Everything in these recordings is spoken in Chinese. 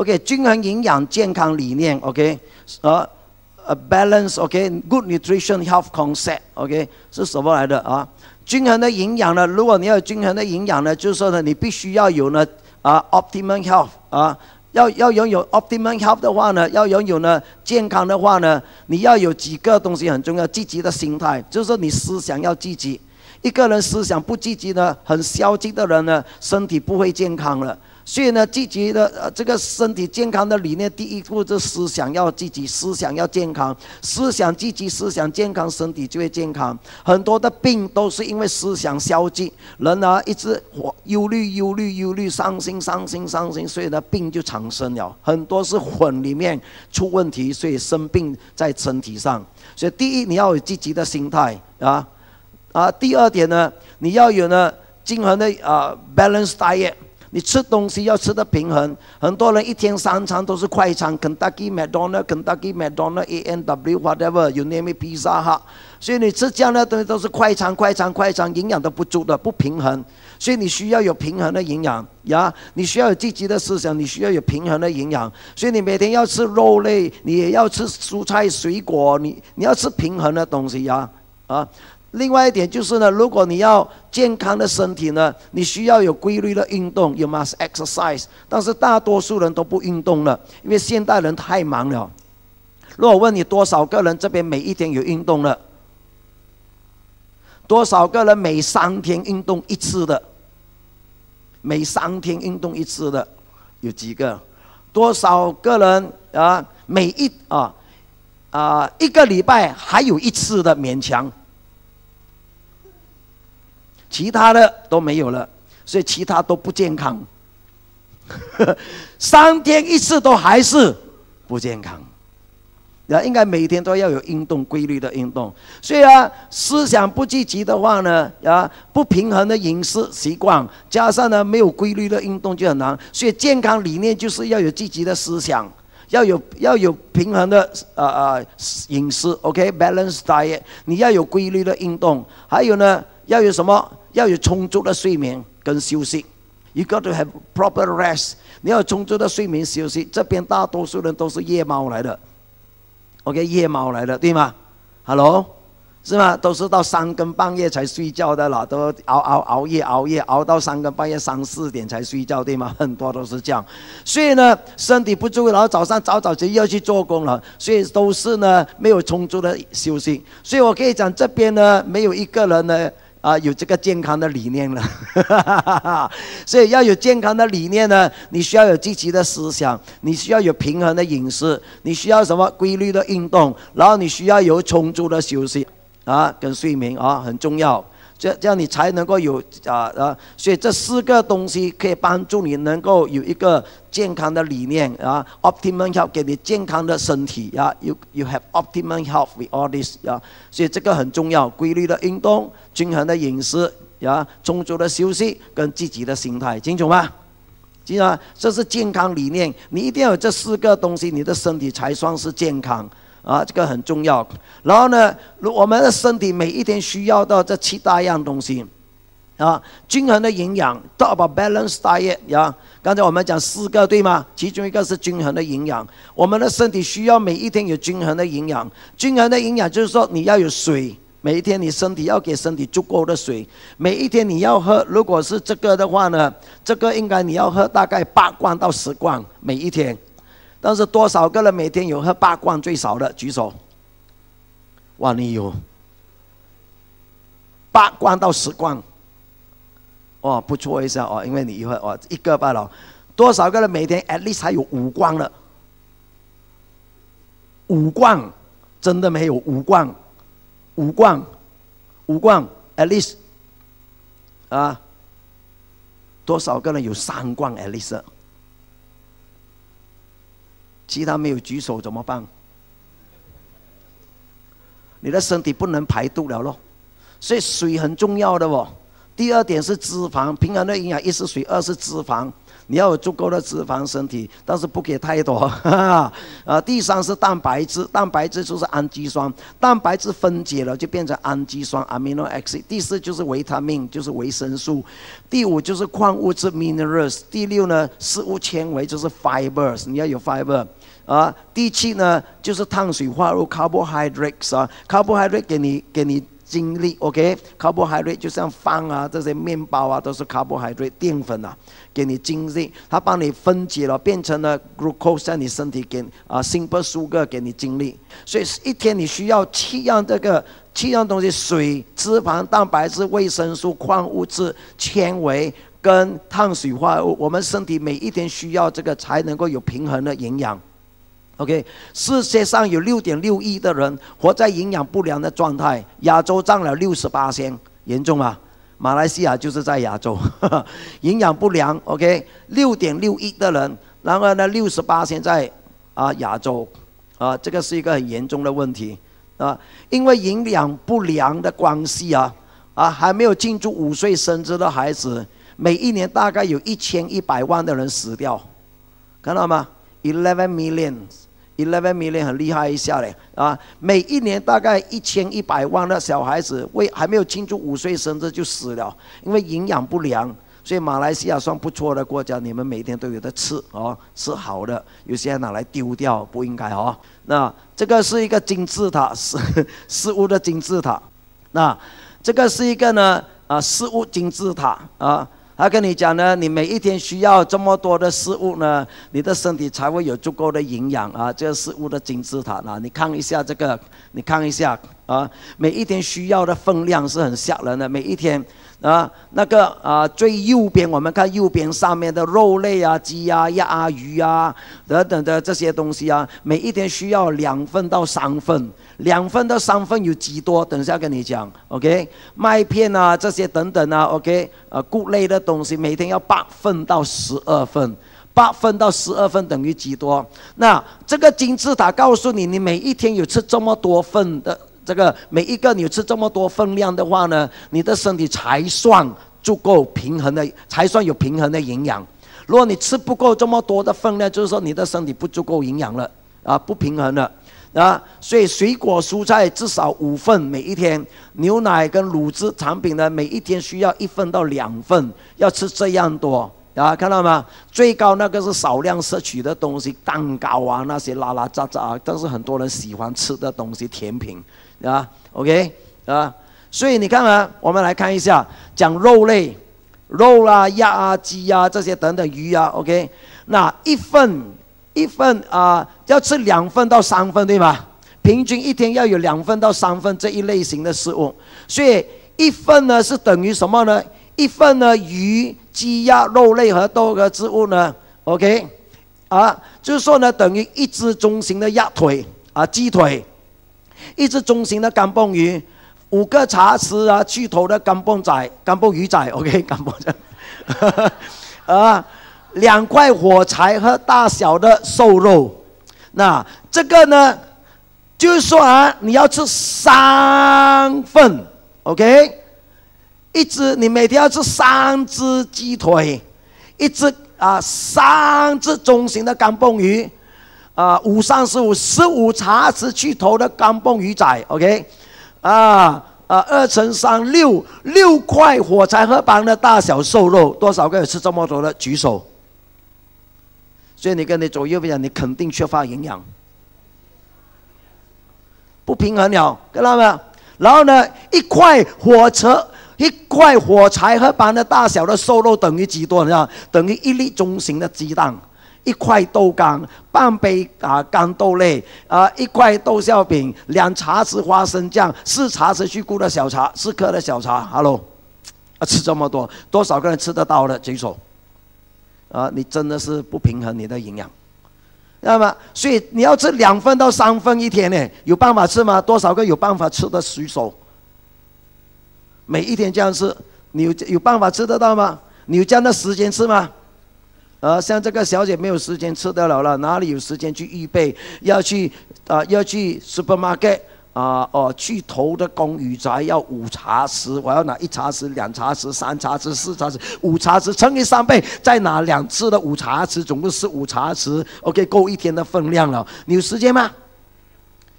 OK，均衡营养健康理念，OK，呃，a balance，OK，good nutrition health concept，OK 是什么来的啊？均衡的营养呢？如果你要均衡的营养呢，就是说呢，你必须要有呢，啊，optimum health 啊，要要拥有 optimum health 的话呢，要拥有呢健康的话呢，你要有几个东西很重要，积极的心态，就是说你思想要积极。一个人思想不积极呢，很消极的人呢，身体不会健康了。所以呢，积极的呃这个身体健康的理念，第一步是思想要积极，思想要健康，思想积极，思想健康，身体就会健康。很多的病都是因为思想消极，人啊一直忧虑、忧虑、忧虑，伤心、伤心、伤心，所以呢，病就产生了。很多是魂里面出问题，所以生病在身体上。所以第一，你要有积极的心态啊啊。第二点呢，你要有呢均衡的啊 balance diet。你吃东西要吃的平衡，很多人一天三餐都是快餐，Kentucky McDonald，Kentucky McDonald，A N W whatever you name it，pizza 哈，所以你吃这样的东西都是快餐，快餐，快餐，营养都不足的，不平衡。所以你需要有平衡的营养呀，你需要有积极的思想，你需要有平衡的营养。所以你每天要吃肉类，你也要吃蔬菜水果，你你要吃平衡的东西呀，啊。另外一点就是呢，如果你要健康的身体呢，你需要有规律的运动。You must exercise。但是大多数人都不运动了，因为现代人太忙了。如果问你多少个人这边每一天有运动了，多少个人每三天运动一次的，每三天运动一次的有几个？多少个人啊？每一啊啊一个礼拜还有一次的勉强。其他的都没有了，所以其他都不健康。三天一次都还是不健康。啊，应该每天都要有运动规律的运动。所以啊，思想不积极的话呢，啊，不平衡的饮食习惯，加上呢没有规律的运动就很难。所以健康理念就是要有积极的思想，要有要有平衡的啊啊饮食。o k b a l a n c e diet。你要有规律的运动，还有呢要有什么？要有充足的睡眠跟休息，You got to have proper rest。你要充足的睡眠休息。这边大多数人都是夜猫来的，OK，夜猫来的对吗？Hello，是吗？都是到三更半夜才睡觉的了，都熬熬熬夜熬夜熬到三更半夜三四点才睡觉，对吗？很多都是这样，所以呢，身体不注意，然后早上早早就要去做工了，所以都是呢没有充足的休息。所以我可以讲，这边呢没有一个人呢。啊，有这个健康的理念了，所以要有健康的理念呢，你需要有积极的思想，你需要有平衡的饮食，你需要什么规律的运动，然后你需要有充足的休息，啊，跟睡眠啊很重要。这这样你才能够有啊啊，所以这四个东西可以帮助你能够有一个健康的理念啊，optimal health 给你健康的身体啊 y o u you have optimal health with all this 啊，所以这个很重要，规律的运动、均衡的饮食、啊、充足的休息跟积极的心态，清楚吗？记得这是健康理念，你一定要有这四个东西，你的身体才算是健康。啊，这个很重要。然后呢，如我们的身体每一天需要到这七大样东西啊，均衡的营养 d o u b balanced diet） 呀。刚才我们讲四个对吗？其中一个是均衡的营养，我们的身体需要每一天有均衡的营养。均衡的营养就是说你要有水，每一天你身体要给身体足够的水，每一天你要喝。如果是这个的话呢，这个应该你要喝大概八罐到十罐每一天。但是多少个人每天有喝八罐最少的举手？哇，你有八罐到十罐哦，不错一下哦，因为你一会哦一个罢了。多少个人每天 at least 还有五罐了？五罐真的没有五罐，五罐五罐 at least 啊？多少个人有三罐 at least？其他没有举手怎么办？你的身体不能排毒了咯，所以水很重要的哦。第二点是脂肪，平衡的营养一是水，二是脂肪，你要有足够的脂肪身体，但是不给太多。啊，第三是蛋白质，蛋白质就是氨基酸，蛋白质分解了就变成氨基酸 （amino acid）。第四就是维他命，就是维生素。第五就是矿物质 （minerals）。第六呢，食物纤维就是 fibers，你要有 fiber。啊，第七呢就是碳水化合物 （carbohydrates） 啊，carbohydrate 给你给你精力，OK？carbohydrate 就像饭啊、这些面包啊，都是 carbohydrate 淀粉啊，给你精力，它帮你分解了，变成了 glucose，在你身体给啊，sugar 给你精力。所以一天你需要七样这个七样东西：水、脂肪、蛋白质、维生素、矿物质、纤维跟碳水化合物。我们身体每一天需要这个才能够有平衡的营养。O.K.，世界上有六点六亿的人活在营养不良的状态，亚洲占了六十八先，严重啊！马来西亚就是在亚洲，营养不良。O.K.，六点六亿的人，然后呢，六十八现在啊亚洲，啊，这个是一个很严重的问题啊，因为营养不良的关系啊，啊，还没有进入五岁生日的孩子，每一年大概有一千一百万的人死掉，看到吗？Eleven millions。Eleven million 很厉害一下嘞啊！每一年大概一千一百万的小孩子为还没有庆祝五岁生日就死了，因为营养不良。所以马来西亚算不错的国家，你们每天都有的吃哦，是好的。有些人拿来丢掉不应该哦。那这个是一个金字塔，是食物的金字塔。那这个是一个呢啊食物金字塔啊。他跟你讲呢，你每一天需要这么多的食物呢，你的身体才会有足够的营养啊。这个食物的金字塔啊，你看一下这个，你看一下啊，每一天需要的分量是很吓人的，每一天。啊，那个啊，最右边我们看右边上面的肉类啊，鸡啊、鸭啊、鱼啊等等的这些东西啊，每一天需要两份到三份，两份到三份有几多？等一下跟你讲，OK？麦片啊，这些等等啊，OK？啊，谷类的东西每天要八份到十二份，八份到十二份等于几多？那这个金字塔告诉你，你每一天有吃这么多份的。这个每一个你吃这么多分量的话呢，你的身体才算足够平衡的，才算有平衡的营养。如果你吃不够这么多的分量，就是说你的身体不足够营养了啊，不平衡了啊。所以水果蔬菜至少五份每一天，牛奶跟乳产品呢每一天需要一份到两份，要吃这样多啊。看到吗？最高那个是少量摄取的东西，蛋糕啊那些拉拉杂杂啊，但是很多人喜欢吃的东西，甜品。啊，OK，啊，所以你看啊，我们来看一下，讲肉类，肉啦、鸭啊、鸡啊这些等等鱼啊，OK，那一份一份啊，要吃两份到三份，对吗？平均一天要有两份到三份这一类型的食物，所以一份呢是等于什么呢？一份呢鱼、鸡、鸭、肉类和豆和植物呢，OK，啊，就是说呢等于一只中型的鸭腿啊，鸡腿。一只中型的干蹦鱼，五个茶匙啊，去头的干蹦仔、干蹦鱼仔，OK，干蹦仔 啊，两块火柴和大小的瘦肉。那这个呢，就是说啊，你要吃三份，OK，一只你每天要吃三只鸡腿，一只啊，三只中型的干蹦鱼。啊，五三十五，十五茶匙去头的干蹦鱼仔，OK，啊啊，二乘三六，六块火柴盒般大小瘦肉，多少个吃这么多的举手？所以你跟你左右边，你肯定缺乏营养，不平衡了，看到没有？然后呢，一块火车一块火柴盒般大小的瘦肉等于几多？你知道？等于一粒中型的鸡蛋。一块豆干，半杯啊干豆类，呃一块豆馅饼，两茶匙花生酱，四茶匙去菇的小茶四克的小茶，哈喽，啊吃这么多，多少个人吃得到的举手？啊，你真的是不平衡你的营养，那么所以你要吃两份到三份一天呢，有办法吃吗？多少个有办法吃的举手？每一天这样吃，你有有办法吃得到吗？你有这样的时间吃吗？呃，像这个小姐没有时间吃得了了，哪里有时间去预备？要去啊，要去 supermarket 啊，哦，去头的公寓宅要五茶匙，我要拿一茶匙、两茶匙、三茶匙、四茶匙、五茶匙，乘以三倍，再拿两次的五茶匙，总共是五茶匙，OK，够一天的分量了。你有时间吗？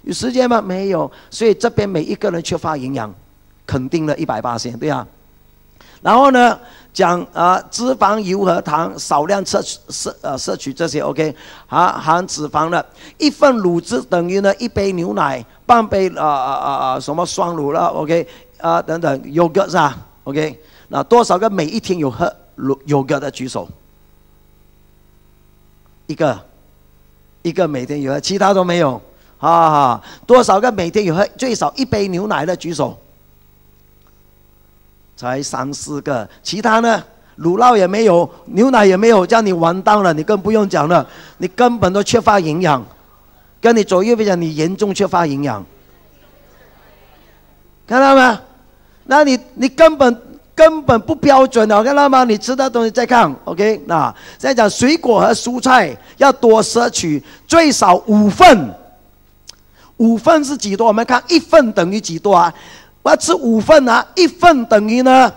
有时间吗？没有，所以这边每一个人缺乏营养，肯定了一百八十，对啊。然后呢？讲啊，脂肪、油和糖少量摄摄呃摄取这些，OK，含含脂肪的，一份乳汁等于呢一杯牛奶，半杯啊啊啊什么双乳了，OK，啊等等，yogurt 是吧，OK，那多少个每一天有喝乳 yogurt 的举手？一个，一个每天有喝，其他都没有，啊，多少个每天有喝最少一杯牛奶的举手？才三四个，其他呢？乳酪也没有，牛奶也没有，叫你完蛋了，你更不用讲了，你根本都缺乏营养，跟你左右边讲，你严重缺乏营养，看到没？那你你根本根本不标准的，看到吗？你吃的东西再看，OK 啊？再讲水果和蔬菜要多摄取，最少五份，五份是几多？我们看一份等于几多啊？我要吃五份啊！一份等于呢，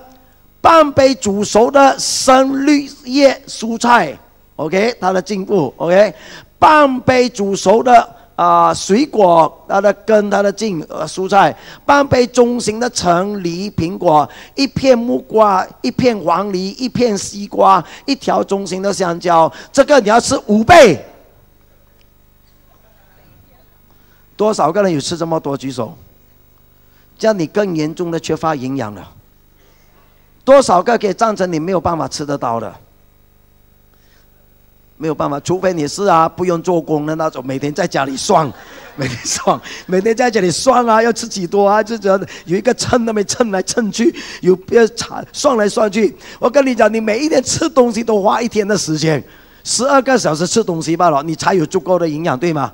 半杯煮熟的深绿叶蔬菜，OK，它的进步。o k 半杯煮熟的啊水果，它的根，它的茎，呃，蔬菜，半杯中型的橙、梨、苹果，一片木瓜，一片黄梨，一片西瓜，一条中型的香蕉。这个你要吃五倍，多少个人有吃这么多？举手。这样你更严重的缺乏营养了。多少个可以赞成你没有办法吃得到的？没有办法，除非你是啊，不用做工的那种，每天在家里算，每天算，每天在这里算啊，要吃几多啊？就有一个称那边称来称去，有别查算来算去。我跟你讲，你每一天吃东西都花一天的时间，十二个小时吃东西罢了，你才有足够的营养，对吗？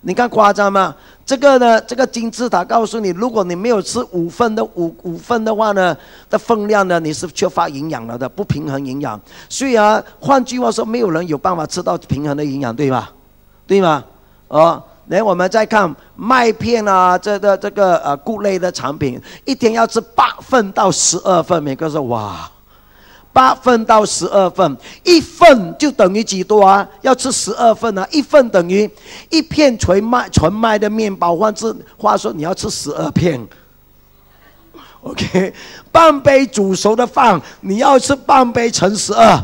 你看夸张吗？这个呢，这个金字塔告诉你，如果你没有吃五份的五五份的话呢，的分量呢，你是缺乏营养了的，不平衡营养。虽然换句话说，没有人有办法吃到平衡的营养，对吧？对吗？啊，来，我们再看麦片啊，这个这个呃谷类的产品，一天要吃八份到十二份，每个说哇。八份到十二份，一份就等于几多啊？要吃十二份啊！一份等于一片纯麦纯麦的面包换算，话说你要吃十二片。OK，半杯煮熟的饭你要吃半杯乘十二，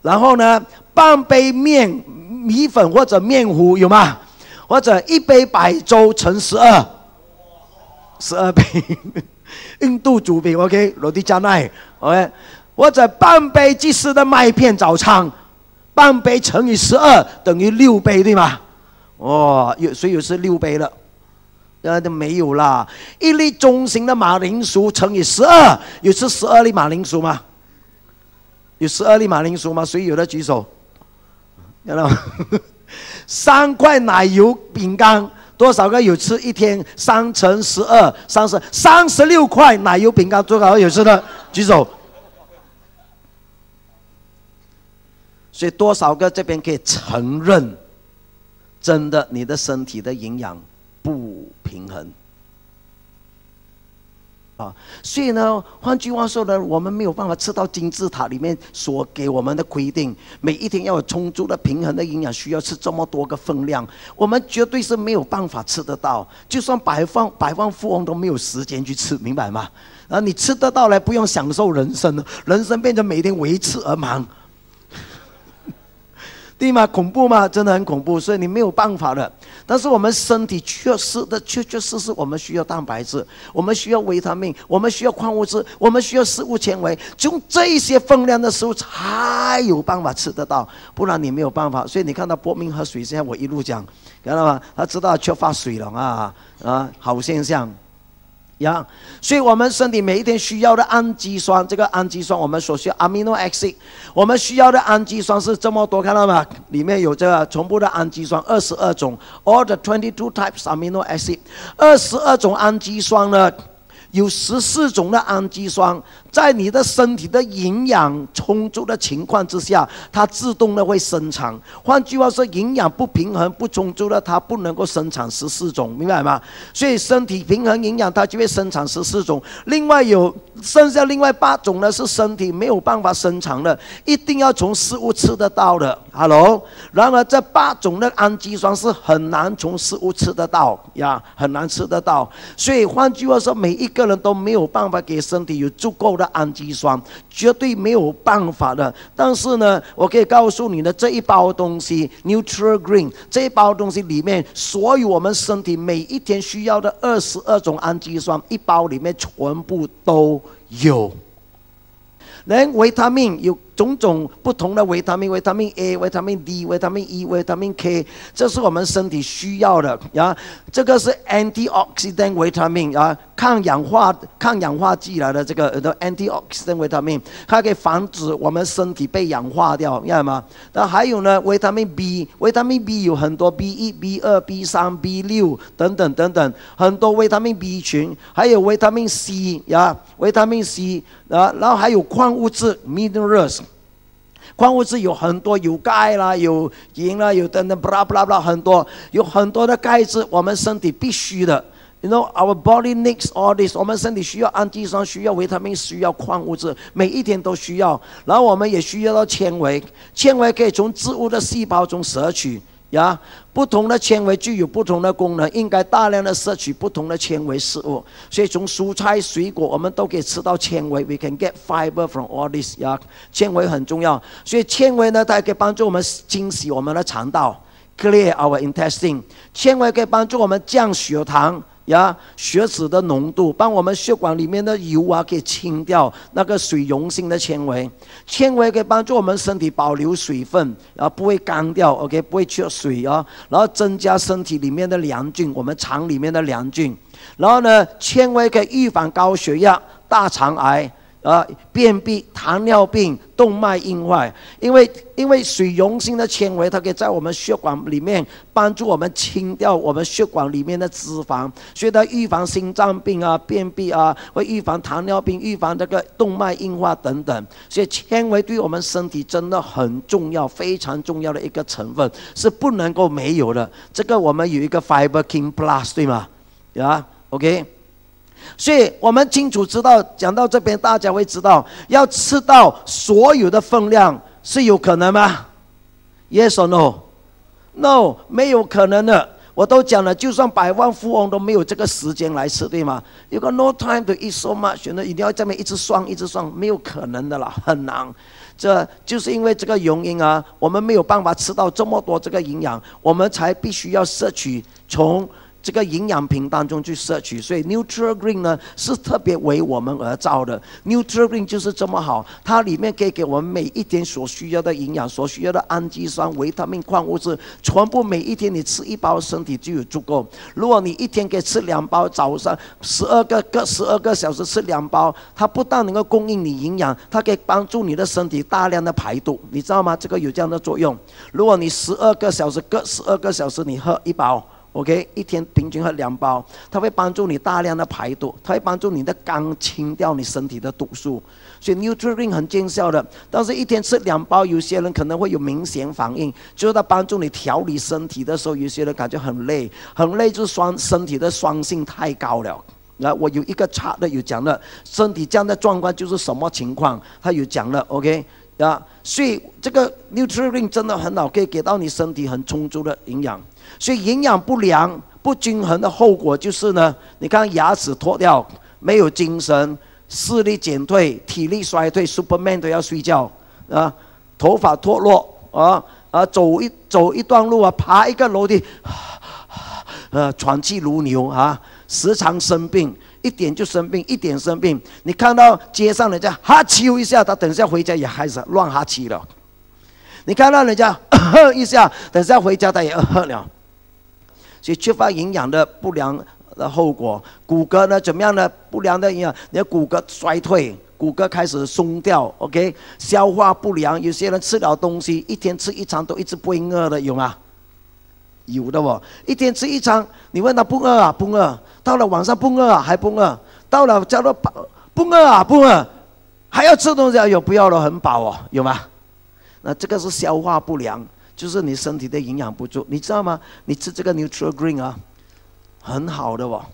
然后呢，半杯面米粉或者面糊有吗？或者一杯白粥乘十二，十二杯。印度主饼，OK，罗迪加奈，OK，或者半杯即食的麦片早餐，半杯乘以十二等于六杯，对吗？哦，有，所以有是六杯了，那都没有啦。一粒中型的马铃薯乘以十二，有是十二粒马铃薯吗？有十二粒马铃薯吗？谁有的举手？看到吗？三块奶油饼干。多少个有吃一天三乘十二，三十三十六块奶油饼干最好有吃的举手。所以多少个这边可以承认，真的你的身体的营养不平衡。啊，所以呢，换句话说呢，我们没有办法吃到金字塔里面所给我们的规定，每一天要有充足的平衡的营养，需要吃这么多个分量，我们绝对是没有办法吃得到。就算百万百万富翁都没有时间去吃，明白吗？啊，你吃得到来，不用享受人生，人生变成每天为吃而忙。对吗？恐怖吗？真的很恐怖，所以你没有办法的。但是我们身体确实的，确确实实，我们需要蛋白质，我们需要维他命，我们需要矿物质，我们需要食物纤维，用这些分量的食物才有办法吃得到，不然你没有办法。所以你看到波明喝水，现在我一路讲，看到吗？他知道缺乏水了啊啊，好现象。一样，所以我们身体每一天需要的氨基酸，这个氨基酸我们所需 amino acid，我们需要的氨基酸是这么多，看到吗？里面有这全部的氨基酸二十二种，all the twenty two types amino acid，二十二种氨基酸呢，有十四种的氨基酸。在你的身体的营养充足的情况之下，它自动的会生产。换句话说，营养不平衡、不充足了，它不能够生产十四种，明白吗？所以身体平衡营养，它就会生产十四种。另外有剩下另外八种呢，是身体没有办法生产的，一定要从食物吃得到的。Hello，然而这八种的氨基酸是很难从食物吃得到呀，很难吃得到。所以换句话说，每一个人都没有办法给身体有足够的。氨基酸绝对没有办法的，但是呢，我可以告诉你呢，这一包东西，Neutral Green，这一包东西里面，所有我们身体每一天需要的二十二种氨基酸，一包里面全部都有。连维他命有。种种不同的维他命，维他命 A、维他命 D、维他命 E、维他命 K，这是我们身体需要的。后这个是 antioxidant 维他命啊，抗氧化抗氧化剂来的这个的 antioxidant 维他命，它可以防止我们身体被氧化掉，明白吗？那还有呢，维他命 B，维他命 B 有很多 B 一、B 二、B 三、B 六等等等等，很多维他命 B 群，还有维他命 C 呀，维他命 C 啊，然后还有矿物质 minerals。矿物质有很多，有钙啦，有银啦，有等等，布拉布拉布拉很多，有很多的钙质，我们身体必须的。You know, our body needs all this。我们身体需要氨基酸，需要维他命，需要矿物质，每一天都需要。然后我们也需要到纤维，纤维可以从植物的细胞中摄取。呀，不同的纤维具有不同的功能，应该大量的摄取不同的纤维食物。所以从蔬菜、水果，我们都可以吃到纤维。We can get fiber from all these。呀，纤维很重要。所以纤维呢，它可以帮助我们清洗我们的肠道，clear our intestine。纤维可以帮助我们降血糖。呀，血脂的浓度帮我们血管里面的油啊给清掉，那个水溶性的纤维，纤维可以帮助我们身体保留水分啊，不会干掉，OK，不会缺水啊，然后增加身体里面的良菌，我们肠里面的良菌，然后呢，纤维可以预防高血压、大肠癌。呃，便秘、糖尿病、动脉硬化，因为因为水溶性的纤维，它可以在我们血管里面帮助我们清掉我们血管里面的脂肪，所以它预防心脏病啊、便秘啊，会预防糖尿病、预防这个动脉硬化等等。所以纤维对我们身体真的很重要，非常重要的一个成分，是不能够没有的。这个我们有一个 Fiber King Plus，对吗？yeah，OK。所以我们清楚知道，讲到这边，大家会知道，要吃到所有的分量是有可能吗？Yes or no？No，没有可能的。我都讲了，就算百万富翁都没有这个时间来吃，对吗？You got no time to eat so much？选择一定要这么一直算一直算，没有可能的了，很难。这就是因为这个原因啊，我们没有办法吃到这么多这个营养，我们才必须要摄取从。这个营养品当中去摄取，所以 Neutral Green 呢是特别为我们而造的。Neutral Green 就是这么好，它里面可以给我们每一天所需要的营养、所需要的氨基酸、维他命、矿物质，全部每一天你吃一包，身体就有足够。如果你一天可以吃两包，早上十二个各十二个小时吃两包，它不但能够供应你营养，它可以帮助你的身体大量的排毒，你知道吗？这个有这样的作用。如果你十二个小时各十二个小时你喝一包。OK，一天平均喝两包，它会帮助你大量的排毒，它会帮助你的肝清掉你身体的毒素。所以 Nutriving 很见效的，但是一天吃两包，有些人可能会有明显反应，就是它帮助你调理身体的时候，有些人感觉很累，很累就是酸，身体的酸性太高了。那我有一个差的有讲了，身体这样的状况就是什么情况？他有讲了，OK，啊，所以这个 Nutriving 真的很好，可以给到你身体很充足的营养。所以营养不良、不均衡的后果就是呢，你看牙齿脱掉，没有精神，视力减退，体力衰退，Superman 都要睡觉啊，头发脱落啊，啊，走一走一段路啊，爬一个楼梯，呃，喘气如牛啊，时常生病，一点就生病，一点生病，你看到街上人家哈啾一下，他等下回家也开始乱哈气了，你看到人家 一下，等下回家他也了。所以缺乏营养的不良的后果，骨骼呢怎么样呢？不良的营养，你的骨骼衰退，骨骼开始松掉。OK，消化不良，有些人吃了东西，一天吃一餐都一直不饿的，有吗？有的哦，一天吃一餐，你问他不饿啊？不饿，到了晚上不饿啊？还不饿，到了叫做饱不饿啊？不饿，还要吃东西？啊？有不要了，很饱哦，有吗？那这个是消化不良。就是你身体的营养不足，你知道吗？你吃这个 Neutral Green 啊，很好的哦。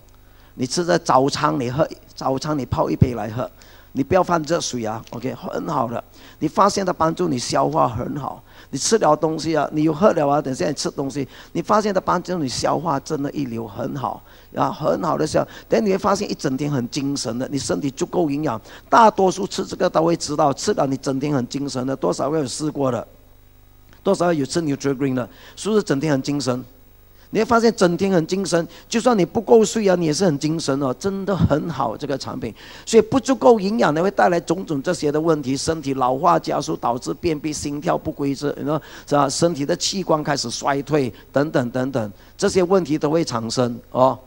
你吃在早餐，你喝早餐，你泡一杯来喝，你不要放热水啊。OK，很好的。你发现它帮助你消化很好。你吃了东西啊，你又喝了啊，等下你吃东西，你发现它帮助你消化真的一流，很好啊，很好的消。等你会发现一整天很精神的，你身体足够营养。大多数吃这个都会知道，吃了你整天很精神的，多少个有试过的。多少有吃牛血清的，是不是整天很精神？你会发现整天很精神，就算你不够睡啊，你也是很精神哦，真的很好。这个产品，所以不足够营养呢，会带来种种这些的问题：，身体老化加速，导致便秘、心跳不规则，你说是吧？身体的器官开始衰退，等等等等，这些问题都会产生哦，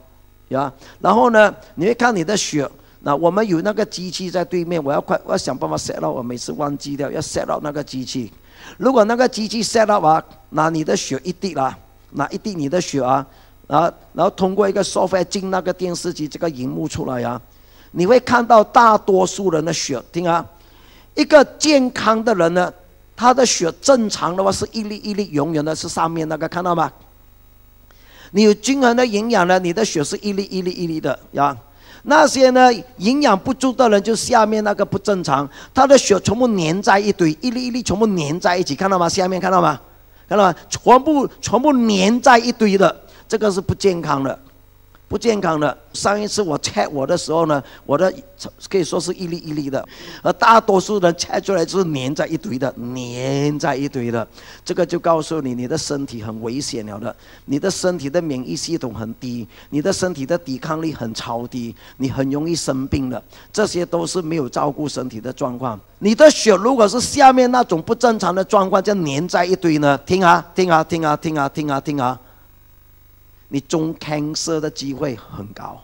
呀。然后呢，你会看你的血，那我们有那个机器在对面，我要快，我要想办法 set 到，我每次忘记掉要 set 到那个机器。如果那个机器 set up 啊，拿你的血一滴啦，拿一滴你的血啊，啊，然后通过一个 software 进那个电视机这个荧幕出来啊，你会看到大多数人的血，听啊，一个健康的人呢，他的血正常的话是一粒一粒，永远的是上面那个看到吗？你有均衡的营养呢，你的血是一粒一粒一粒的呀。那些呢？营养不足的人，就下面那个不正常，他的血全部粘在一堆，一粒一粒全部粘在一起，看到吗？下面看到吗？看到吗？全部全部粘在一堆的，这个是不健康的。不健康的。上一次我拆我的时候呢，我的可以说是一粒一粒的，而大多数人拆出来就是粘在一堆的，粘在一堆的。这个就告诉你，你的身体很危险了的，你的身体的免疫系统很低，你的身体的抵抗力很超低，你很容易生病的。这些都是没有照顾身体的状况。你的血如果是下面那种不正常的状况，就粘在一堆呢？听啊听啊听啊听啊听啊听啊！你中 cancer 的机会很高，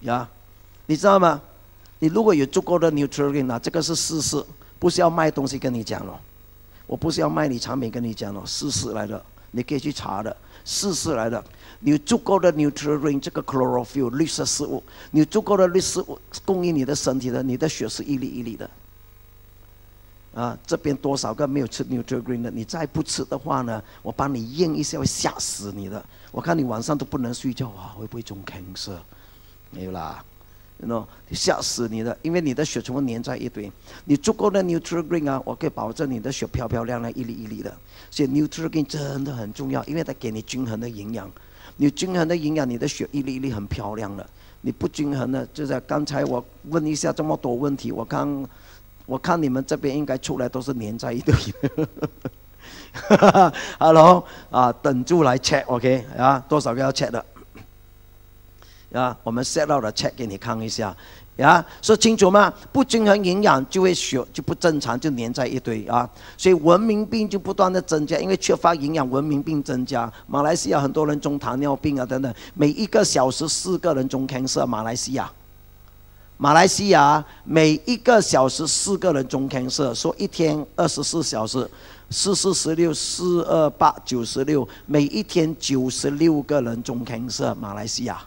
呀，你知道吗？你如果有足够的 n u t r i e n 啊，这个是事实，不是要卖东西跟你讲了。我不是要卖你产品跟你讲了，事实来的，你可以去查的，事实来的，你有足够的 n u t r i e n 这个 chlorophyll 绿色食物，你足够的绿色物供应你的身体的，你的血是一粒一粒的。啊，这边多少个没有吃 n u t r i g r e n 的？你再不吃的话呢？我帮你验一下，会吓死你的！我看你晚上都不能睡觉啊，会不会中 e 色？没有啦，喏，吓死你的！因为你的血全部粘在一堆。你足够的 n u t r i g r e n 啊，我可以保证你的血漂漂亮亮，一粒一粒的。所以 n u t r i g r e n 真的很重要，因为它给你均衡的营养。你均衡的营养，你的血一粒一粒很漂亮了。你不均衡的，就在刚才我问一下这么多问题，我刚。我看你们这边应该出来都是粘在一堆。Hello，啊，等住来 check，OK 啊，多少个要 check 的啊？我们 set out 的 check 给你看一下，啊，说清楚吗？不均衡营养就会血就不正常，就粘在一堆啊。所以文明病就不断的增加，因为缺乏营养，文明病增加。马来西亚很多人中糖尿病啊等等，每一个小时四个人中 c a n c e r 马来西亚。马来西亚每一个小时四个人中肯 r 说一天二十四小时，四四十六四二八九十六，每一天九十六个人中肯 r 马来西亚，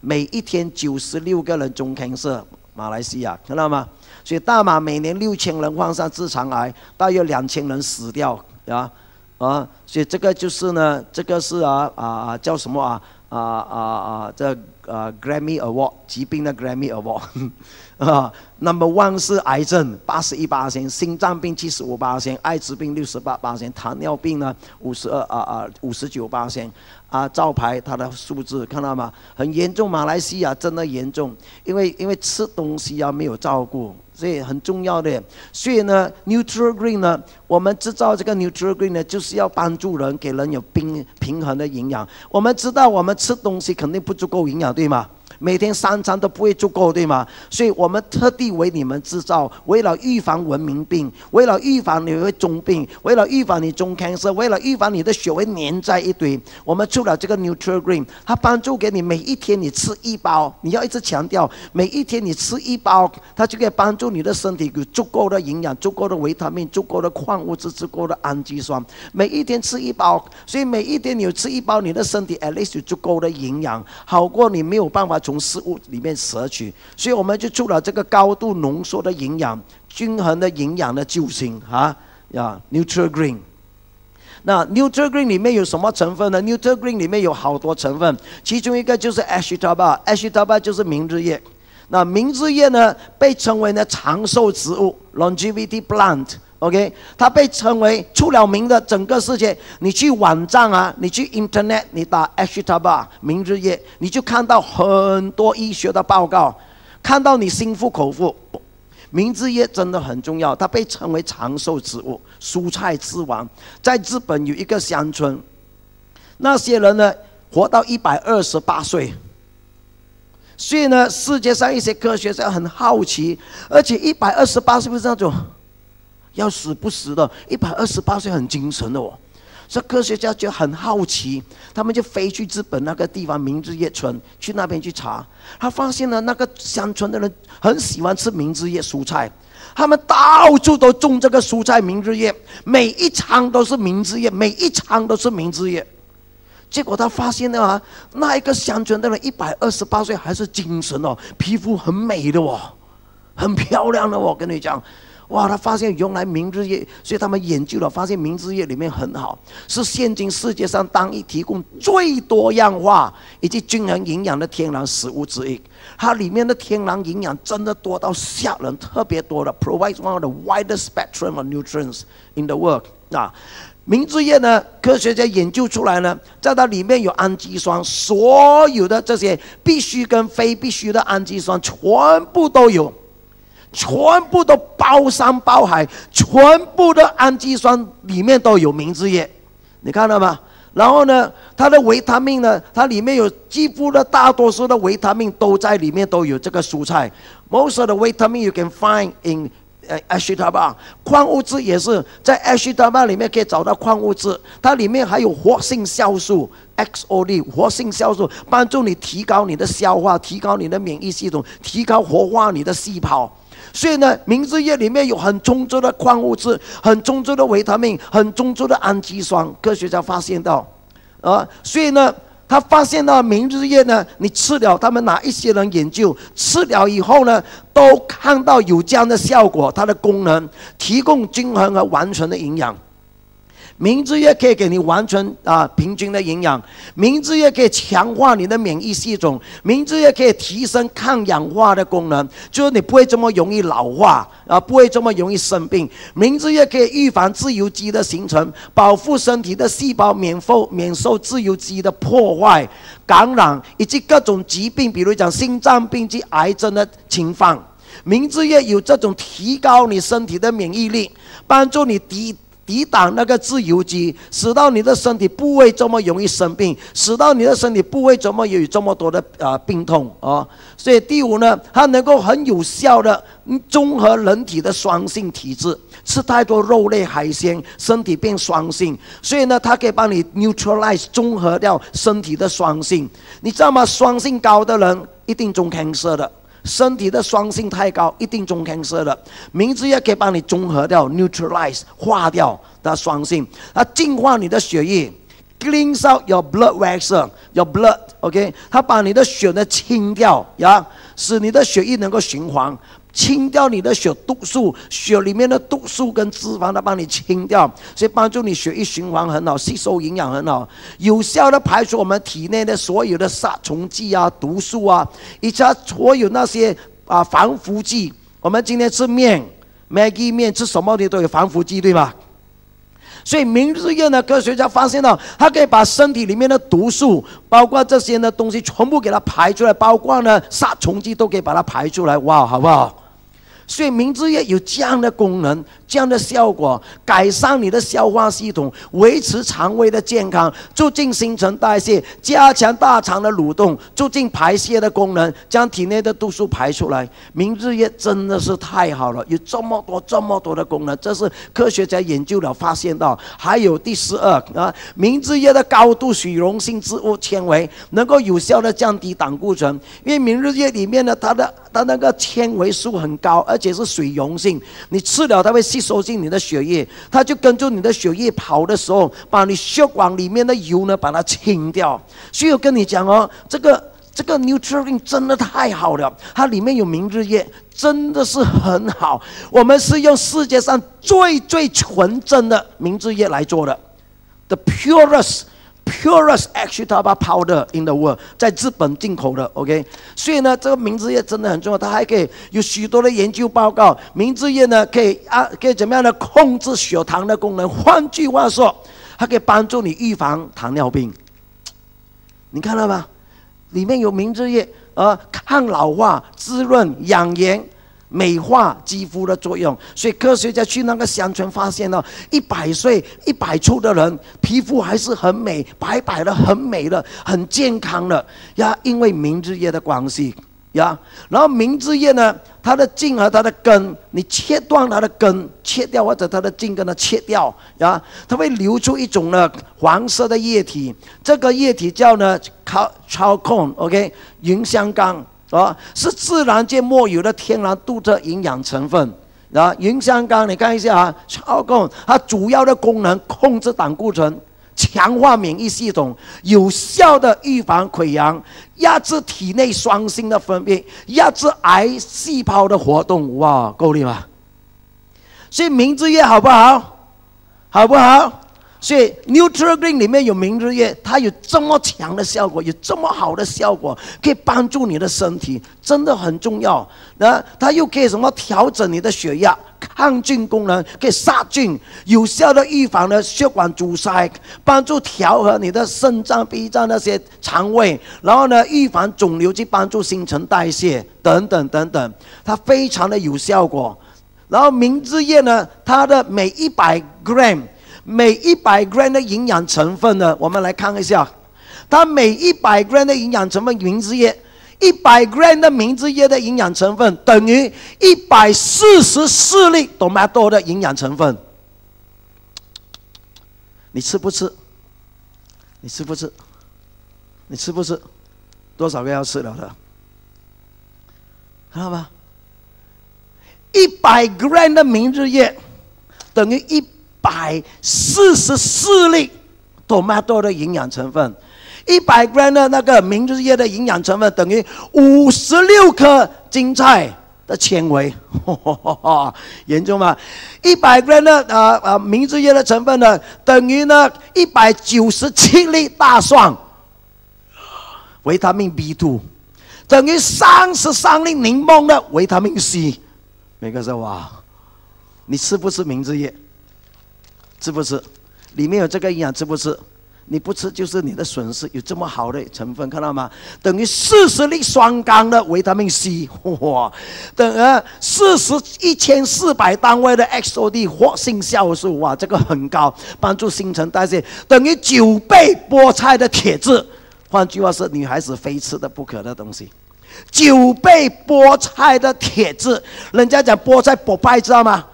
每一天九十六个人中肯 r 马来西亚，看到吗？所以大马每年六千人患上直肠癌，大约两千人死掉，啊啊，所以这个就是呢，这个是啊啊啊，叫什么啊？啊啊啊！这呃，Grammy Award 疾病的 Grammy Award，啊，Number One 是癌症，八十一八千；心脏病七十五八千；艾滋病六十八八千；糖尿病呢五十二啊啊五十九八千，啊，照牌它的数字看到吗？很严重，马来西亚真的严重，因为因为吃东西啊没有照顾。所以很重要的，所以呢，neutral green 呢，我们制造这个 neutral green 呢，就是要帮助人给人有平平衡的营养。我们知道我们吃东西肯定不足够营养，对吗？每天三餐都不会足够，对吗？所以我们特地为你们制造，为了预防文明病，为了预防你会中病，为了预防你中 cancer，为了预防你的血会粘在一堆。我们出了这个 n u t r i Green，它帮助给你每一天你吃一包。你要一直强调，每一天你吃一包，它就可以帮助你的身体有足够的营养、足够的维他命、足够的矿物质、足够的氨基酸。每一天吃一包，所以每一天你有吃一包，你的身体 at least 有足够的营养，好过你没有办法。从食物里面摄取，所以我们就做了这个高度浓缩的营养、均衡的营养的救星啊，呀，NutriGreen。那 NutriGreen 里面有什么成分呢？NutriGreen 里面有好多成分，其中一个就是 a s h i t a b a a s i t a b a 就是明日叶。那明日叶呢，被称为呢长寿植物 （Longevity Plant）。OK，他被称为出了名的整个世界。你去网站啊，你去 Internet，你打 a s i t a b a 明日夜，你就看到很多医学的报告，看到你心服口服。明日叶真的很重要，它被称为长寿植物、蔬菜之王。在日本有一个乡村，那些人呢活到一百二十八岁。所以呢，世界上一些科学家很好奇，而且一百二十八是不是那种？要死不死的，一百二十八岁很精神的哦。这科学家就很好奇，他们就飞去日本那个地方，明日叶村去那边去查。他发现了那个乡村的人很喜欢吃明日叶蔬菜，他们到处都种这个蔬菜，明日叶，每一餐都是明日叶，每一餐都是明日叶。结果他发现了啊，那一个乡村的人一百二十八岁还是精神哦，皮肤很美的哦，很漂亮的哦，跟你讲。哇！他发现原来明日夜，所以他们研究了，发现明日夜里面很好，是现今世界上单一提供最多样化以及均衡营养的天然食物之一。它里面的天然营养真的多到吓人，特别多的，provides one of the widest spectrum of nutrients in the world 啊！明日叶呢，科学家研究出来呢，在它里面有氨基酸，所有的这些必须跟非必须的氨基酸全部都有。全部都包山包海，全部的氨基酸里面都有明芝液，你看到吗？然后呢，它的维他命呢，它里面有几乎的大多数的维他命都在里面都有这个蔬菜。Most of the vitamin you can find in Ashitaba。矿物质也是在 Ashitaba 里面可以找到矿物质。它里面还有活性酵素 XOD，活性酵素帮助你提高你的消化，提高你的免疫系统，提高活化你的细胞。所以呢，明日叶里面有很充足的矿物质、很充足的维他命、很充足的氨基酸。科学家发现到，啊，所以呢，他发现到明日叶呢，你吃了，他们哪一些人研究吃了以后呢，都看到有这样的效果，它的功能提供均衡和完全的营养。明治液可以给你完全啊平均的营养，明治液可以强化你的免疫系统，明治液可以提升抗氧化的功能，就是你不会这么容易老化啊，不会这么容易生病。明治液可以预防自由基的形成，保护身体的细胞免受免受自由基的破坏、感染以及各种疾病，比如讲心脏病及癌症的侵犯。明治液有这种提高你身体的免疫力，帮助你抵。抵挡那个自由基，使到你的身体部位这么容易生病，使到你的身体部位怎么有这么多的啊病痛啊？所以第五呢，它能够很有效的综合人体的酸性体质。吃太多肉类海鲜，身体变酸性，所以呢，它可以帮你 neutralize 综合掉身体的酸性。你知道吗？酸性高的人一定中 cancer 的。身体的酸性太高，一定中天色的，明字药可以帮你中和掉、neutralize、化掉的酸性，它净化你的血液，cleans out your blood vessel, your blood, OK，它把你的血呢清掉，呀，使你的血液能够循环。清掉你的血毒素，血里面的毒素跟脂肪，它帮你清掉，所以帮助你血液循环很好，吸收营养很好，有效的排除我们体内的所有的杀虫剂啊、毒素啊，以及所有那些啊防腐剂。我们今天吃面，i e 面，吃什么的都有防腐剂，对吧？所以，明日业的科学家发现了，他可以把身体里面的毒素，包括这些的东西，全部给它排出来，包括呢杀虫剂都可以把它排出来。哇，好不好？所以，名字也有这样的功能。这样的效果改善你的消化系统，维持肠胃的健康，促进新陈代谢，加强大肠的蠕动，促进排泄的功能，将体内的毒素排出来。明日液真的是太好了，有这么多这么多的功能，这是科学家研究了发现到。还有第十二啊，明日液的高度水溶性植物纤维能够有效的降低胆固醇，因为明日液里面呢，它的它那个纤维素很高，而且是水溶性，你吃了它会吸。收进你的血液，它就跟着你的血液跑的时候，把你血管里面的油呢，把它清掉。所以我跟你讲哦，这个这个 n u t r u e i n g 真的太好了，它里面有明日液，真的是很好。我们是用世界上最最纯真的明日液来做的，the purest。Purest e x h i a c a powder in the world，在日本进口的，OK，所以呢，这个明治液真的很重要。它还可以有许多的研究报告。明治液呢，可以啊，可以怎么样呢？控制血糖的功能，换句话说，它可以帮助你预防糖尿病。你看到吗？里面有明治液，呃，抗老化、滋润、养颜。美化肌肤的作用，所以科学家去那个乡村发现了，一百岁、一百出的人，皮肤还是很美白白的，很美的，很健康的呀。因为明治业的关系呀，然后明治业呢，它的茎和它的根，你切断它的根，切掉或者它的茎根呢切掉呀，它会流出一种呢黄色的液体，这个液体叫呢超超控，OK，银香钢。啊，是自然界没有的天然独特营养成分啊！云香膏你看一下啊，超控，它主要的功能控制胆固醇，强化免疫系统，有效的预防溃疡，压制体内双性的分泌，压制癌细胞的活动。哇，够力吧？所以明治液好不好？好不好？所以，New Turbine 里面有明日液，它有这么强的效果，有这么好的效果，可以帮助你的身体，真的很重要。那它又可以什么？调整你的血压、抗菌功能，可以杀菌，有效的预防了血管阻塞，帮助调和你的肾脏、脾脏那些肠胃，然后呢，预防肿瘤，去帮助新陈代谢等等等等，它非常的有效果。然后，明日液呢，它的每一百 gram。每一百 gram 的营养成分呢？我们来看一下，它每一百 gram 的营养成分，明日叶，一百 gram 的明字叶的营养成分等于一百四十四粒多 t o 的营养成分。你吃不吃？你吃不吃？你吃不吃？多少个要吃了的？看到吗？一百 gram 的明日叶等于一。百四十四粒，tomato 的营养成分，一百克的那个明治叶的营养成分等于五十六颗金菜的纤维，严重吗？一百克的啊啊明治叶的成分呢等于呢一百九十七粒大蒜，维他命 B two，等于三十三粒柠檬的维他命 C，每个说哇，你吃不吃明治叶？吃不吃？里面有这个营养，吃不吃？你不吃就是你的损失。有这么好的成分，看到吗？等于四十粒双缸的维他命 C，哇！等于四十一千四百单位的 XOD 活性酵素，哇，这个很高，帮助新陈代谢。等于九倍菠菜的铁质，换句话是女孩子非吃的不可的东西，九倍菠菜的铁质。人家讲菠菜补钙，知道吗？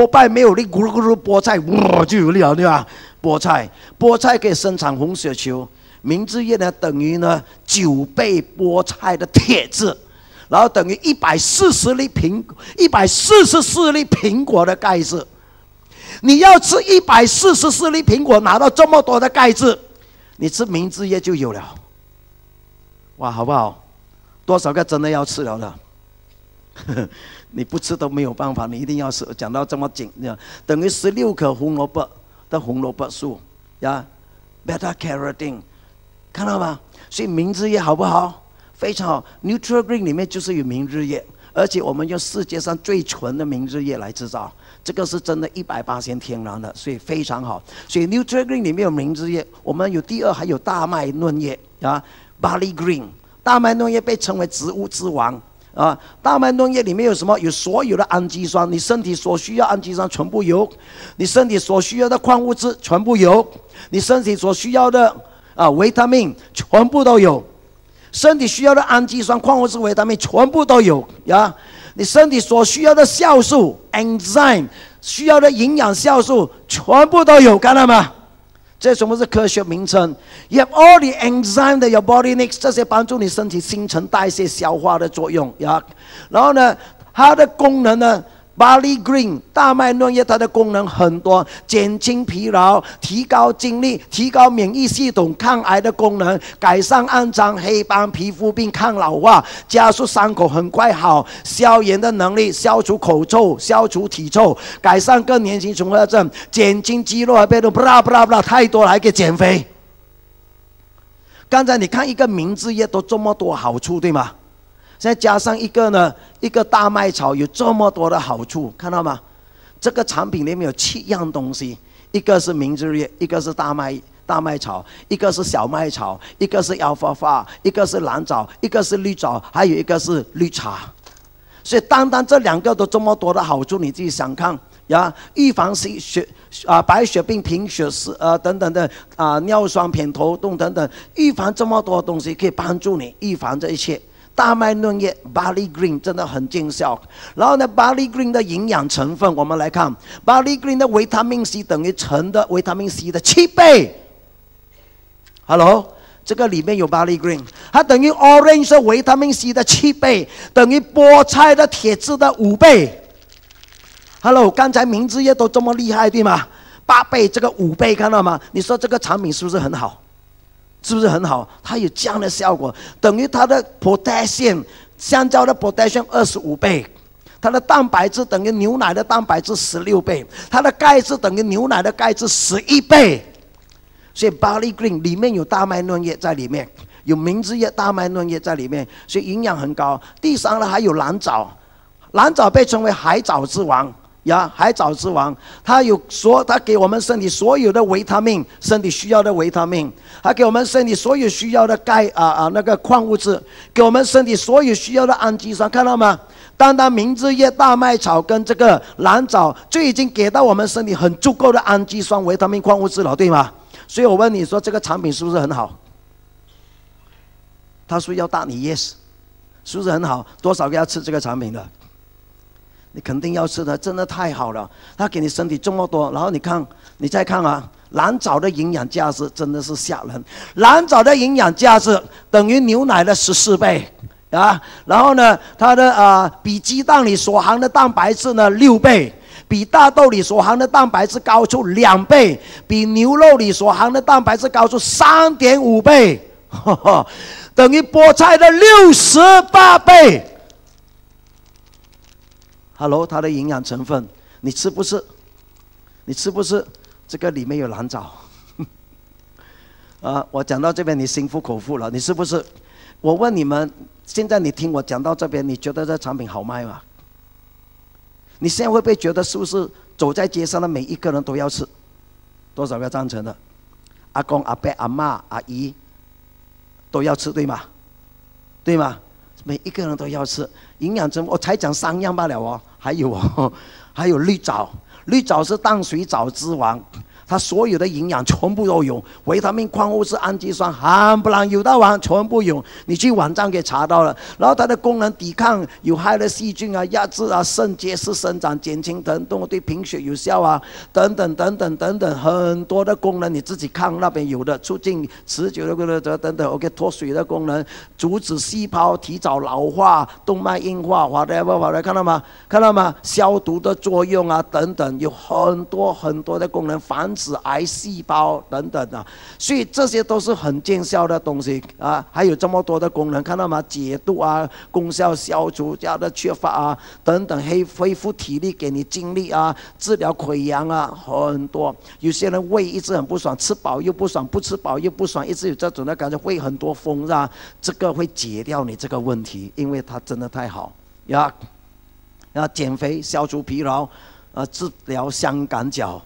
波拜没有力，咕噜咕噜菠菜，哇就有力了，对吧？菠菜，菠菜可以生产红血球。明治液呢，等于呢九倍菠菜的铁质，然后等于一百四十粒苹一百四十四粒苹果的钙质。你要吃一百四十四粒苹果拿到这么多的钙质，你吃明治液就有了。哇，好不好？多少个真的要吃了的？你不吃都没有办法，你一定要是讲到这么紧，等于十六颗红萝卜的红萝卜素，呀，beta carotin，看到吧？所以明日叶好不好？非常好。n u t r i g r e e n 里面就是有明日叶，而且我们用世界上最纯的明日叶来制造，这个是真的一百八先天然的，所以非常好。所以 n u t r i g r e e n 里面有明日叶，我们有第二还有大麦嫩叶啊，Barley Green。大麦嫩叶被称为植物之王。啊，大麦嫩叶里面有什么？有所有的氨基酸，你身体所需要氨基酸全部有；你身体所需要的矿物质全部有；你身体所需要的啊，维他命全部都有；身体需要的氨基酸、矿物质、维他命全部都有呀。你身体所需要的酵素 （enzyme） 需要的营养酵素全部都有，看到吗？这什么是科学名称？You have all the e n z y m e that your body needs，这些帮助你身体新陈代谢、消化的作用。然后呢，它的功能呢？Barley Green 大麦嫩叶，它的功能很多：减轻疲劳、提高精力、提高免疫系统、抗癌的功能、改善暗疮、黑斑、皮肤病、抗老化、加速伤口很快好、消炎的能力、消除口臭、消除体臭、改善更年期综合症、减轻肌肉和背痛。不啦不啦不啦，太多，还给减肥。刚才你看一个名字叶都这么多好处，对吗？再加上一个呢，一个大麦草有这么多的好处，看到吗？这个产品里面有七样东西，一个是明治叶，一个是大麦大麦草，一个是小麦草，一个是腰花发，一个是蓝藻，一个是绿藻，还有一个是绿茶。所以单单这两个都这么多的好处，你自己想看呀？预防心血啊，白血病、贫血是呃等等的啊，尿酸偏头痛等等，预防这么多东西可以帮助你预防这一切。大麦嫩叶 （Barley Green） 真的很见效。然后呢，Barley Green 的营养成分，我们来看，Barley Green 的维他命 C 等于橙的维他命 C 的七倍。Hello，这个里面有 Barley Green，它等于 Orange 的维他命 C 的七倍，等于菠菜的铁质的五倍。Hello，刚才明子叶都这么厉害，对吗？八倍，这个五倍，看到吗？你说这个产品是不是很好？是不是很好？它有这样的效果，等于它的 potassium 香蕉的 potassium 二十五倍，它的蛋白质等于牛奶的蛋白质十六倍，它的钙质等于牛奶的钙质十一倍。所以 Barley Green 里面有大麦嫩叶在里面，有明治叶大麦嫩叶在里面，所以营养很高。第三呢，还有蓝藻，蓝藻被称为海藻之王。呀，海藻之王，它有所，它给我们身体所有的维他命，身体需要的维他命，还给我们身体所有需要的钙啊啊，那个矿物质，给我们身体所有需要的氨基酸，看到吗？单单明治叶大麦草跟这个蓝藻就已经给到我们身体很足够的氨基酸、维他命、矿物质了，对吗？所以我问你说，这个产品是不是很好？他说要大你 yes，是不是很好？多少个要吃这个产品的？你肯定要吃的，真的太好了！它给你身体这么多，然后你看，你再看啊，蓝藻的营养价值真的是吓人。蓝藻的营养价值等于牛奶的十四倍，啊，然后呢，它的啊比鸡蛋里所含的蛋白质呢六倍，比大豆里所含的蛋白质高出两倍，比牛肉里所含的蛋白质高出三点五倍，等于菠菜的六十八倍。Hello，它的营养成分，你吃不吃？你吃不吃？这个里面有蓝藻。啊，我讲到这边，你心服口服了，你是不是？我问你们，现在你听我讲到这边，你觉得这产品好卖吗？你现在会不会觉得是不是走在街上的每一个人都要吃？多少个赞成的？阿公、阿伯、阿妈、阿姨都要吃，对吗？对吗？每一个人都要吃。营养成分，我才讲三样罢了哦，还有哦，还有绿藻，绿藻是淡水藻之王。它所有的营养全部都有，维他命、矿物质、氨基酸，含不囊有的王全部有。你去网站给查到了。然后它的功能抵抗有害的细菌啊，压制啊，肾结石生长，减轻疼痛，对贫血有效啊，等等等等等等，很多的功能你自己看那边有的，促进持久的功能则等等。OK，脱水的功能，阻止细胞提早老化、动脉硬化，划的划的，看到吗？看到吗？消毒的作用啊，等等，有很多很多的功能防。死癌细胞等等啊，所以这些都是很见效的东西啊，还有这么多的功能，看到吗？解毒啊，功效消除家的缺乏啊，等等，黑恢复体力，给你精力啊，治疗溃疡啊，很多。有些人胃一直很不爽，吃饱又不爽，不吃饱又不爽，一直有这种的感觉，胃很多风啊，这个会解掉你这个问题，因为它真的太好呀。然减肥，消除疲劳。啊，治疗香港脚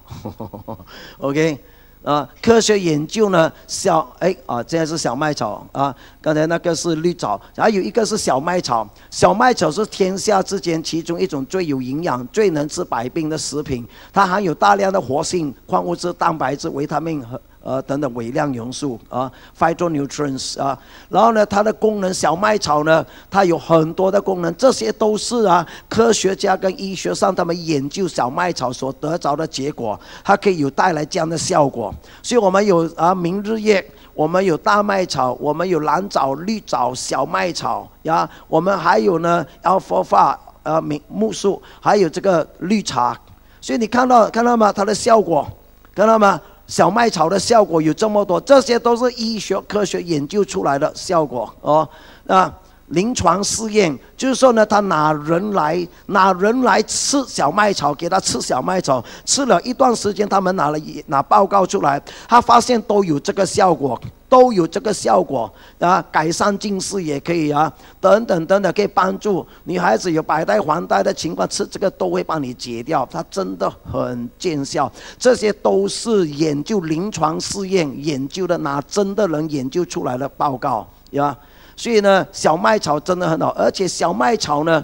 ，OK？啊，科学研究呢？小哎啊，这是小麦草啊，刚才那个是绿藻，还有一个是小麦草。小麦草是天下之间其中一种最有营养、最能治百病的食品，它含有大量的活性矿物质、蛋白质、维他命和。呃，等等，微量元素啊，phyto nutrients 啊，然后呢，它的功能，小麦草呢，它有很多的功能，这些都是啊，科学家跟医学上他们研究小麦草所得着的结果，它可以有带来这样的效果。所以我们有啊，明日叶，我们有大麦草，我们有蓝藻、绿藻、小麦草呀，我们还有呢，要佛法呃，木树，还有这个绿茶。所以你看到看到吗？它的效果，看到吗？小麦草的效果有这么多，这些都是医学科学研究出来的效果哦。啊。临床试验就是说呢，他拿人来拿人来吃小麦草，给他吃小麦草，吃了一段时间，他们拿了一拿报告出来，他发现都有这个效果，都有这个效果啊，改善近视也可以啊，等等等等，可以帮助女孩子有白带黄带的情况，吃这个都会帮你解掉，它真的很见效。这些都是研究临床试验研究的，拿真的人研究出来的报告，呀。所以呢，小麦草真的很好，而且小麦草呢，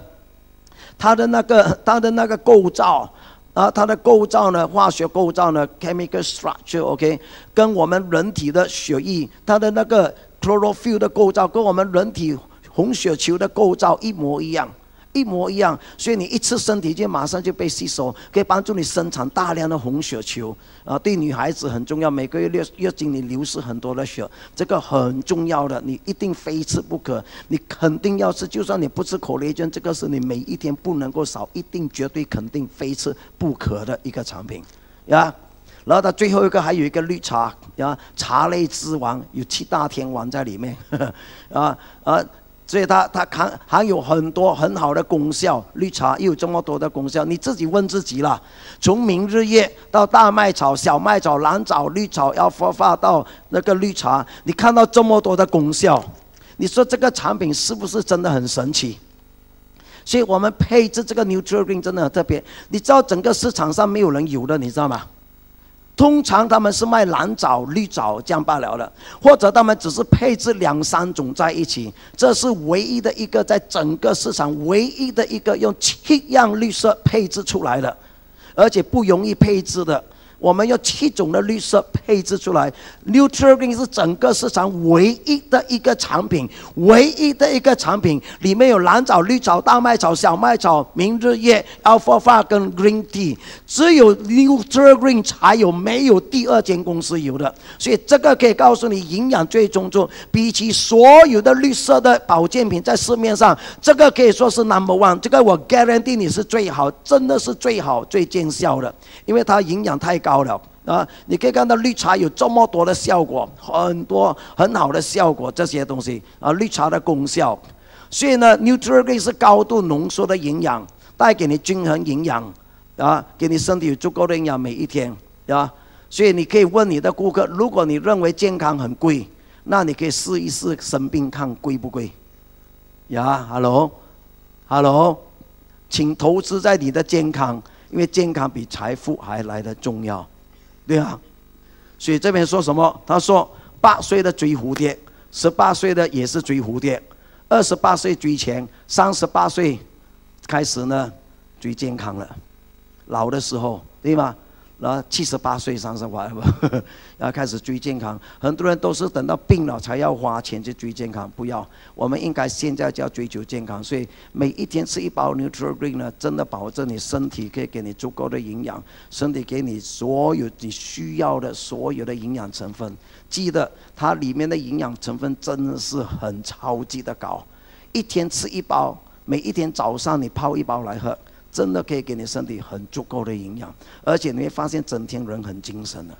它的那个它的那个构造啊，它的构造呢，化学构造呢，chemical structure，OK，跟我们人体的血液，它的那个 chlorophyll 的构造，跟我们人体红血球的构造一模一样。一模一样，所以你一吃身体就马上就被吸收，可以帮助你生产大量的红血球啊，对女孩子很重要。每个月月月经你流失很多的血，这个很重要的，你一定非吃不可，你肯定要吃。就算你不吃口裂菌，这个是你每一天不能够少，一定绝对肯定非吃不可的一个产品，呀。然后它最后一个还有一个绿茶，呀，茶类之王，有七大天王在里面，啊，啊。所以它它含含有很多很好的功效，绿茶又有这么多的功效，你自己问自己了。从明日叶到大麦草、小麦草、蓝藻、绿草，要发发到那个绿茶，你看到这么多的功效，你说这个产品是不是真的很神奇？所以我们配置这个 n u t r i v i n 真的很特别，你知道整个市场上没有人有的，你知道吗？通常他们是卖蓝藻、绿藻这样罢了的，或者他们只是配置两三种在一起。这是唯一的一个，在整个市场唯一的一个用七样绿色配置出来的，而且不容易配置的。我们用七种的绿色配置出来 n u t r i g r i n 是整个市场唯一的一个产品，唯一的一个产品里面有蓝藻、绿藻、大麦草、小麦草、明日叶、a l h a f a 跟 Green Tea，只有 n u t r i g r i n 才有，没有第二间公司有的。所以这个可以告诉你，营养最充足，比起所有的绿色的保健品在市面上，这个可以说是 Number One。这个我 Guarantee 你是最好，真的是最好、最见效的，因为它营养太高。高了啊！你可以看到绿茶有这么多的效果，很多很好的效果，这些东西啊，绿茶的功效。所以呢 n u t r e r e y 是高度浓缩的营养，带给你均衡营养啊，给你身体有足够的营养每一天，啊。所以你可以问你的顾客，如果你认为健康很贵，那你可以试一试生病看贵不贵。呀，Hello，Hello，请投资在你的健康。因为健康比财富还来得重要，对啊，所以这边说什么？他说八岁的追蝴蝶，十八岁的也是追蝴蝶，二十八岁追钱，三十八岁开始呢追健康了，老的时候，对吗？然后七十八岁上生华然后 开始追健康，很多人都是等到病了才要花钱去追健康，不要，我们应该现在就要追求健康。所以每一天吃一包 NutriGreen 呢，真的保证你身体可以给你足够的营养，身体给你所有你需要的所有的营养成分。记得它里面的营养成分真的是很超级的高，一天吃一包，每一天早上你泡一包来喝。真的可以给你身体很足够的营养，而且你会发现整天人很精神的。